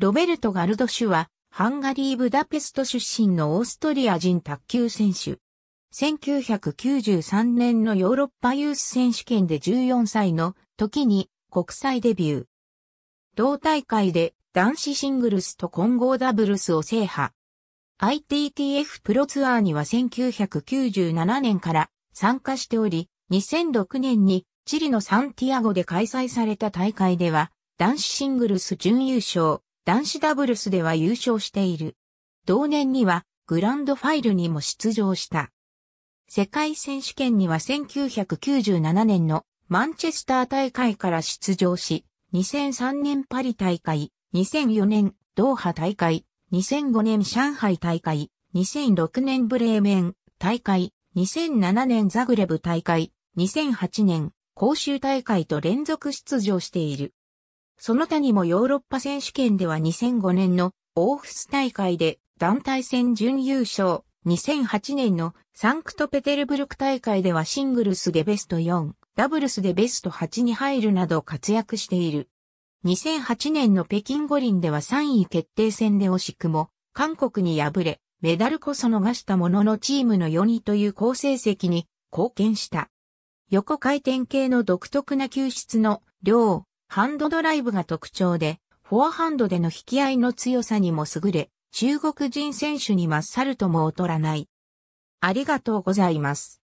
ロベルト・ガルドシュは、ハンガリー・ブダペスト出身のオーストリア人卓球選手。1993年のヨーロッパユース選手権で14歳の時に国際デビュー。同大会で男子シングルスと混合ダブルスを制覇。ITTF プロツアーには1997年から参加しており、2006年にチリのサンティアゴで開催された大会では男子シングルス準優勝、男子ダブルスでは優勝している。同年にはグランドファイルにも出場した。世界選手権には1997年のマンチェスター大会から出場し、2003年パリ大会、2004年ドーハ大会、2005年上海大会、2006年ブレーメン大会、2007年ザグレブ大会、2008年公衆大会と連続出場している。その他にもヨーロッパ選手権では2005年のオーフス大会で団体戦準優勝、2008年のサンクトペテルブルク大会ではシングルスでベスト4、ダブルスでベスト8に入るなど活躍している。2008年の北京五輪では3位決定戦で惜しくも、韓国に敗れ、メダルこそ逃したもののチームの4位という好成績に貢献した。横回転系の独特な救出の量、ハンドドライブが特徴で、フォアハンドでの引き合いの強さにも優れ、中国人選手に勝るとも劣らない。ありがとうございます。